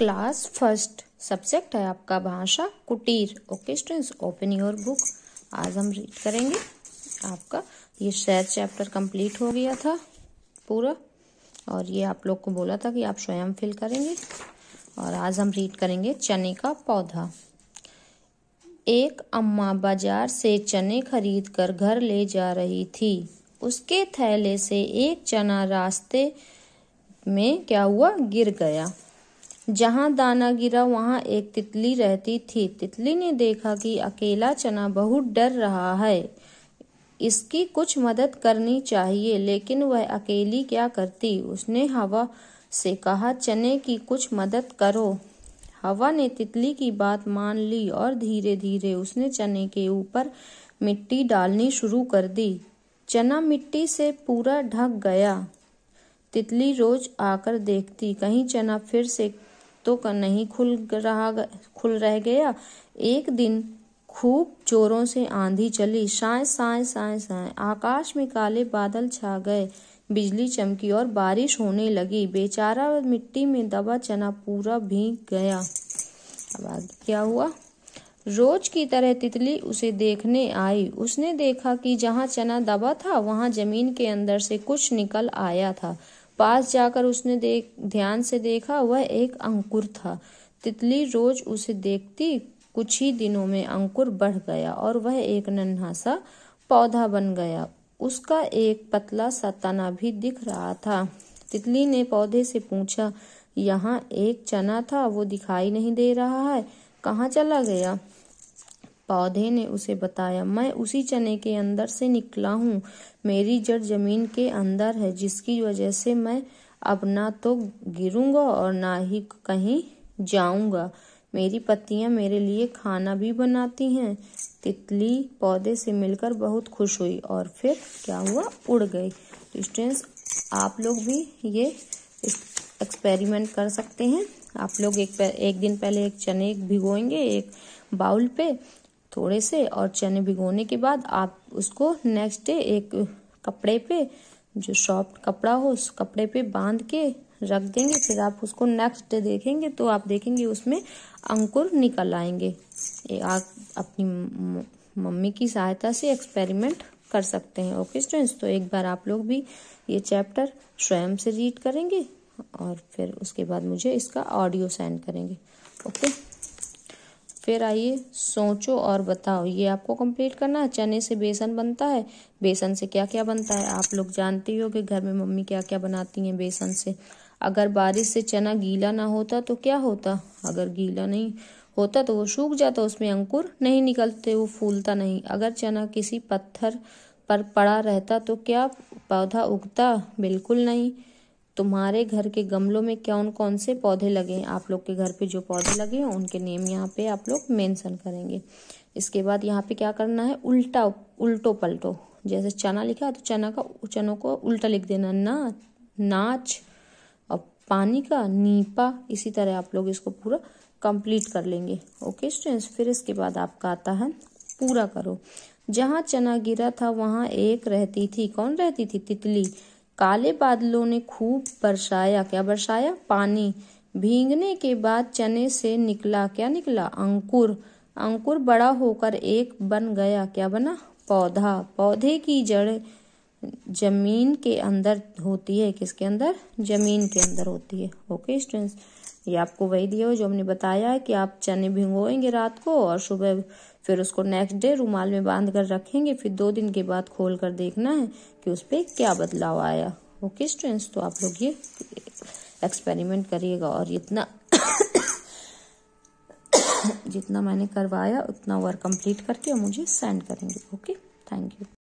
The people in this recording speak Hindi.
क्लास फर्स्ट सब्जेक्ट है आपका भाषा कुटीर okay students open your book आज हम रीड करेंगे आपका ये शायद चैप्टर कंप्लीट हो गया था पूरा और ये आप लोग को बोला था कि आप स्वयं फिल करेंगे और आज हम रीड करेंगे चने का पौधा एक अम्मा बाजार से चने खरीद कर घर ले जा रही थी उसके थैले से एक चना रास्ते में क्या हुआ गिर गया जहाँ दाना गिरा वहाँ एक तितली रहती थी तितली ने देखा कि अकेला चना बहुत डर रहा है इसकी कुछ मदद करनी चाहिए लेकिन वह अकेली क्या करती उसने हवा से कहा चने की कुछ मदद करो हवा ने तितली की बात मान ली और धीरे धीरे उसने चने के ऊपर मिट्टी डालनी शुरू कर दी चना मिट्टी से पूरा ढक गया तितली रोज आकर देखती कहीं चना फिर से तो नहीं खुल रहा खुल रह गया एक दिन खूब जोरों से आंधी चली साय साय साय साय आकाश में काले बादल छा गए बिजली चमकी और बारिश होने लगी बेचारा मिट्टी में दबा चना पूरा भीग गया अब आगे क्या हुआ रोज की तरह तितली उसे देखने आई उसने देखा कि जहाँ चना दबा था वहाँ जमीन के अंदर से कुछ निकल आया था पास जाकर उसने देख ध्यान से देखा वह एक अंकुर था तितली रोज उसे देखती कुछ ही दिनों में अंकुर बढ़ गया और वह एक नन्हा सा पौधा बन गया उसका एक पतला सा तना भी दिख रहा था तितली ने पौधे से पूछा यहाँ एक चना था वो दिखाई नहीं दे रहा है कहाँ चला गया पौधे ने उसे बताया मैं उसी चने के अंदर से निकला हूँ मेरी जड़ जमीन के अंदर है जिसकी वजह से मैं अब ना तो गिरूंगा और ना ही कहीं जाऊंगा मेरी पत्तियां मेरे लिए खाना भी बनाती हैं तितली पौधे से मिलकर बहुत खुश हुई और फिर क्या हुआ उड़ गई तो स्टूडेंट्स आप लोग भी ये एक्सपेरिमेंट कर सकते हैं आप लोग एक एक दिन पहले एक चने भिगोएंगे एक बाउल पे थोड़े से और चने भिगोने के बाद आप उसको नेक्स्ट डे एक कपड़े पे जो सॉफ्ट कपड़ा हो उस कपड़े पे बांध के रख देंगे फिर आप उसको नेक्स्ट डे देखेंगे तो आप देखेंगे उसमें अंकुर निकल आएंगे ये आप अपनी मम्मी की सहायता से एक्सपेरिमेंट कर सकते हैं ओके स्टूडेंट्स तो एक बार आप लोग भी ये चैप्टर स्वयं से रीड करेंगे और फिर उसके बाद मुझे इसका ऑडियो सेंड करेंगे ओके फिर आइए सोचो और बताओ ये आपको कंप्लीट करना है चने से बेसन बनता है बेसन से क्या क्या बनता है आप लोग जानते ही हो कि घर में मम्मी क्या क्या बनाती हैं बेसन से अगर बारिश से चना गीला ना होता तो क्या होता अगर गीला नहीं होता तो वो सूख जाता उसमें अंकुर नहीं निकलते वो फूलता नहीं अगर चना किसी पत्थर पर पड़ा रहता तो क्या पौधा उगता बिल्कुल नहीं तुम्हारे घर के गमलों में कौन कौन से पौधे लगे हैं आप लोग के घर पे जो पौधे लगे हैं उनके नेम यहाँ पे आप लोग मेंशन करेंगे इसके बाद यहाँ पे क्या करना है उल्टा उल्टो पलटो जैसे चना लिखा है तो चना का चनों को उल्टा लिख देना ना नाच और पानी का नीपा इसी तरह आप लोग इसको पूरा कंप्लीट कर लेंगे ओके स्टूडेंट्स फिर इसके बाद आपका आता है पूरा करो जहाँ चना गिरा था वहाँ एक रहती थी कौन रहती थी तितली काले बादलों ने खूब बरसाया क्या बरसाया पानी भींगने के बाद चने से निकला क्या निकला अंकुर अंकुर बड़ा होकर एक बन गया क्या बना पौधा पौधे की जड़ जमीन के अंदर होती है किसके अंदर जमीन के अंदर होती है ओके स्टूडेंट्स ये आपको वही दिया हो जो हमने बताया है कि आप चने भिंगोएंगे रात को और सुबह फिर उसको नेक्स्ट डे रुमाल में बांध कर रखेंगे फिर दो दिन के बाद खोल कर देखना है कि उस पर क्या बदलाव आया ओके स्टूडेंट्स तो आप लोग ये एक्सपेरिमेंट करिएगा और इतना जितना मैंने करवाया उतना वर्क कंप्लीट करके मुझे सेंड करेंगे ओके थैंक यू